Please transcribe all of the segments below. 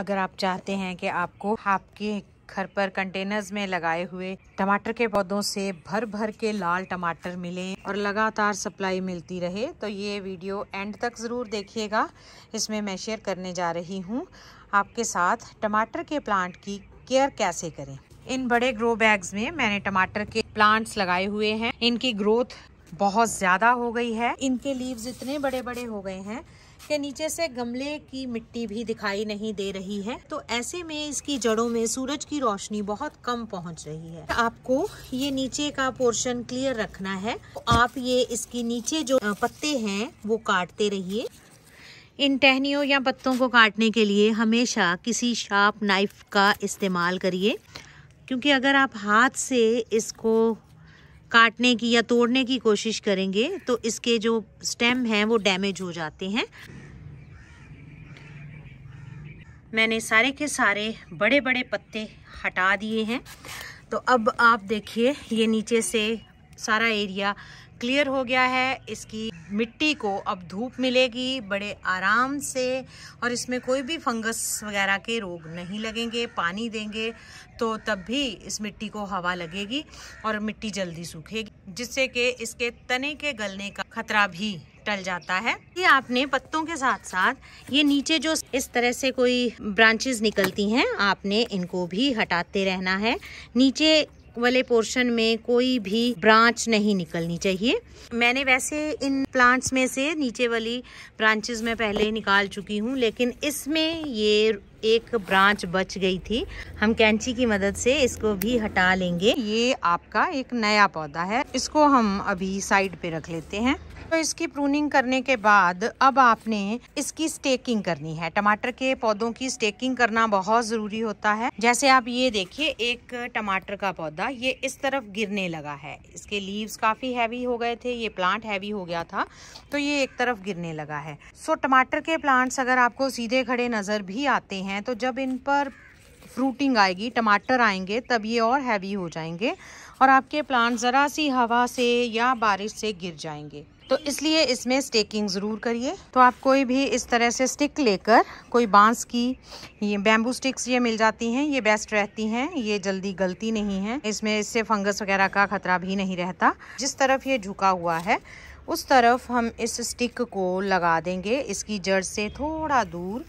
अगर आप चाहते हैं कि आपको आपके घर पर कंटेनर्स में लगाए हुए टमाटर के पौधों से भर भर के लाल टमाटर मिले और लगातार सप्लाई मिलती रहे तो ये वीडियो एंड तक ज़रूर देखिएगा इसमें मैं शेयर करने जा रही हूँ आपके साथ टमाटर के प्लांट की केयर कैसे करें इन बड़े ग्रो बैग्स में मैंने टमाटर के प्लांट्स लगाए हुए हैं इनकी ग्रोथ बहुत ज़्यादा हो गई है इनके लीव्स इतने बड़े बड़े हो गए हैं के नीचे से गमले की मिट्टी भी दिखाई नहीं दे रही है तो ऐसे में इसकी जड़ों में सूरज की रोशनी बहुत कम पहुंच रही है आपको ये नीचे का पोर्शन क्लियर रखना है तो आप ये इसके नीचे जो पत्ते हैं वो काटते रहिए इन टहनियों या पत्तों को काटने के लिए हमेशा किसी शार्प नाइफ का इस्तेमाल करिए क्योंकि अगर आप हाथ से इसको काटने की या तोड़ने की कोशिश करेंगे तो इसके जो स्टेम हैं वो डैमेज हो जाते हैं मैंने सारे के सारे बड़े बड़े पत्ते हटा दिए हैं तो अब आप देखिए ये नीचे से सारा एरिया क्लियर हो गया है इसकी मिट्टी को अब धूप मिलेगी बड़े आराम से और इसमें कोई भी फंगस वगैरह के रोग नहीं लगेंगे पानी देंगे तो तब भी इस मिट्टी को हवा लगेगी और मिट्टी जल्दी सूखेगी जिससे कि इसके तने के गलने का खतरा भी टल जाता है ये आपने पत्तों के साथ साथ ये नीचे जो इस तरह से कोई ब्रांचेस निकलती हैं आपने इनको भी हटाते रहना है नीचे वाले पोर्शन में कोई भी ब्रांच नहीं निकलनी चाहिए मैंने वैसे इन प्लांट्स में से नीचे वाली ब्रांचेस में पहले निकाल चुकी हूँ लेकिन इसमें ये एक ब्रांच बच गई थी हम कैंची की मदद से इसको भी हटा लेंगे ये आपका एक नया पौधा है इसको हम अभी साइड पे रख लेते हैं तो इसकी प्रूनिंग करने के बाद अब आपने इसकी स्टेकिंग करनी है टमाटर के पौधों की स्टेकिंग करना बहुत ज़रूरी होता है जैसे आप ये देखिए एक टमाटर का पौधा ये इस तरफ गिरने लगा है इसके लीव्स काफ़ी हैवी हो गए थे ये प्लांट हैवी हो गया था तो ये एक तरफ गिरने लगा है सो टमाटर के प्लांट्स अगर आपको सीधे खड़े नज़र भी आते हैं हैं तो जब इन पर फ्रूटिंग आएगी टमाटर आएंगे तब ये और हैवी हो जाएंगे और आपके प्लांट ज़रा सी हवा से या बारिश से गिर जाएंगे तो इसलिए इसमें स्टेकिंग ज़रूर करिए तो आप कोई भी इस तरह से स्टिक लेकर कोई बांस की ये बैम्बू स्टिक्स ये मिल जाती हैं ये बेस्ट रहती हैं ये जल्दी गलती नहीं है इसमें इससे फंगस वगैरह का खतरा भी नहीं रहता जिस तरफ ये झुका हुआ है उस तरफ हम इस स्टिक को लगा देंगे इसकी जड़ से थोड़ा दूर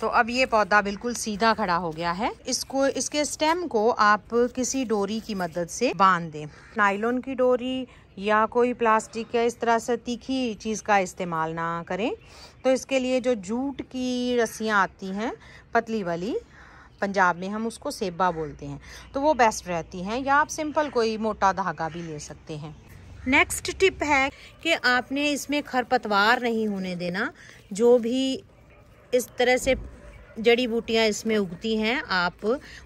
तो अब ये पौधा बिल्कुल सीधा खड़ा हो गया है इसको इसके स्टेम को आप किसी डोरी की मदद से बांध दें नाइलोन की डोरी या कोई प्लास्टिक या इस तरह से तीखी चीज़ का इस्तेमाल ना करें तो इसके लिए जो जूट की रस्सियाँ आती हैं पतली वाली पंजाब में हम उसको सेबा बोलते हैं तो वो बेस्ट रहती हैं या आप सिंपल कोई मोटा धागा भी ले सकते हैं नेक्स्ट टिप है कि आपने इसमें खरपतवार नहीं होने देना जो भी इस तरह से जड़ी बूटियां इसमें उगती हैं आप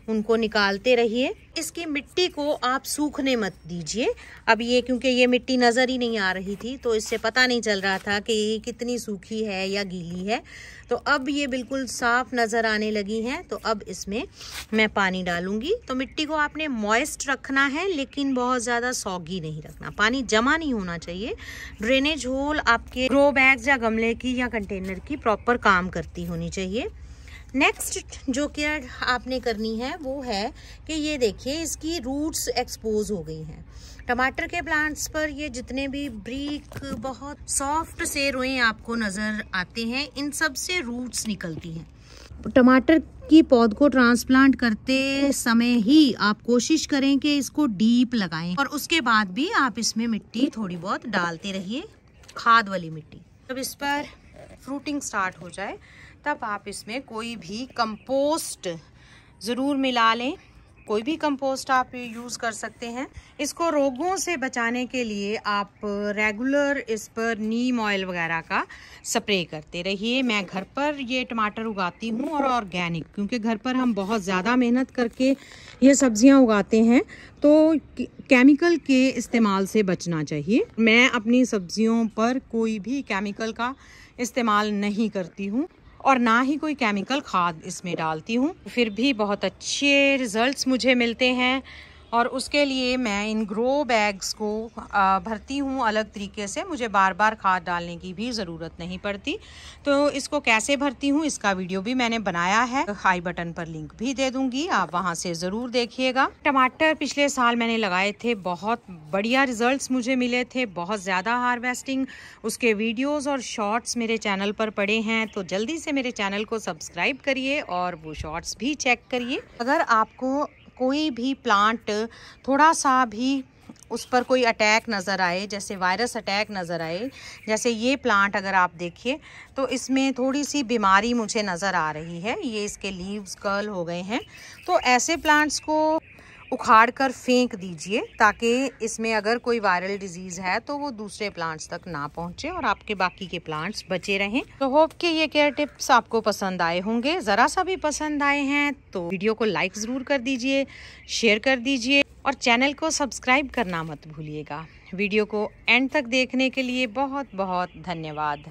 उनको निकालते रहिए इसकी मिट्टी को आप सूखने मत दीजिए अब ये क्योंकि ये मिट्टी नज़र ही नहीं आ रही थी तो इससे पता नहीं चल रहा था कि ये कितनी सूखी है या गीली है तो अब ये बिल्कुल साफ नज़र आने लगी हैं तो अब इसमें मैं पानी डालूंगी तो मिट्टी को आपने मॉइस्ट रखना है लेकिन बहुत ज़्यादा सौगी नहीं रखना पानी जमा नहीं होना चाहिए ड्रेनेज होल आपके ग्रो बैग्स या गमले की या कंटेनर की प्रॉपर काम करती होनी चाहिए नेक्स्ट जो केयर आपने करनी है वो है कि ये देखिए इसकी रूट्स एक्सपोज हो गई हैं टमाटर के प्लांट्स पर ये जितने भी ब्रीक बहुत सॉफ्ट से रोएं आपको नज़र आते हैं इन सब से रूट्स निकलती हैं टमाटर की पौध को ट्रांसप्लांट करते समय ही आप कोशिश करें कि इसको डीप लगाएं और उसके बाद भी आप इसमें मिट्टी थोड़ी बहुत डालते रहिए खाद वाली मिट्टी जब इस पर फ्रूटिंग स्टार्ट हो जाए तब आप इसमें कोई भी कंपोस्ट ज़रूर मिला लें कोई भी कंपोस्ट आप यूज़ कर सकते हैं इसको रोगों से बचाने के लिए आप रेगुलर इस पर नीम ऑयल वगैरह का स्प्रे करते रहिए मैं घर पर ये टमाटर उगाती हूँ और ऑर्गेनिक क्योंकि घर पर हम बहुत ज़्यादा मेहनत करके ये सब्जियाँ उगाते हैं तो केमिकल के इस्तेमाल से बचना चाहिए मैं अपनी सब्जियों पर कोई भी केमिकल का इस्तेमाल नहीं करती हूँ और ना ही कोई केमिकल खाद इसमें डालती हूँ फिर भी बहुत अच्छे रिजल्ट्स मुझे मिलते हैं और उसके लिए मैं इन ग्रो बैग्स को भरती हूँ अलग तरीके से मुझे बार बार खाद डालने की भी ज़रूरत नहीं पड़ती तो इसको कैसे भरती हूँ इसका वीडियो भी मैंने बनाया है हाई बटन पर लिंक भी दे दूँगी आप वहाँ से ज़रूर देखिएगा टमाटर पिछले साल मैंने लगाए थे बहुत बढ़िया रिजल्ट मुझे मिले थे बहुत ज़्यादा हार्वेस्टिंग उसके वीडियोज़ और शॉर्ट्स मेरे चैनल पर पड़े हैं तो जल्दी से मेरे चैनल को सब्सक्राइब करिए और वो शॉर्ट्स भी चेक करिए अगर आपको कोई भी प्लांट थोड़ा सा भी उस पर कोई अटैक नज़र आए जैसे वायरस अटैक नज़र आए जैसे ये प्लांट अगर आप देखिए तो इसमें थोड़ी सी बीमारी मुझे नज़र आ रही है ये इसके लीव्स कर्ल हो गए हैं तो ऐसे प्लांट्स को उखाड़ कर फेंक दीजिए ताकि इसमें अगर कोई वायरल डिजीज़ है तो वो दूसरे प्लांट्स तक ना पहुंचे और आपके बाकी के प्लांट्स बचे रहें तो होप के ये केयर टिप्स आपको पसंद आए होंगे ज़रा सा भी पसंद आए हैं तो वीडियो को लाइक ज़रूर कर दीजिए शेयर कर दीजिए और चैनल को सब्सक्राइब करना मत भूलिएगा वीडियो को एंड तक देखने के लिए बहुत बहुत धन्यवाद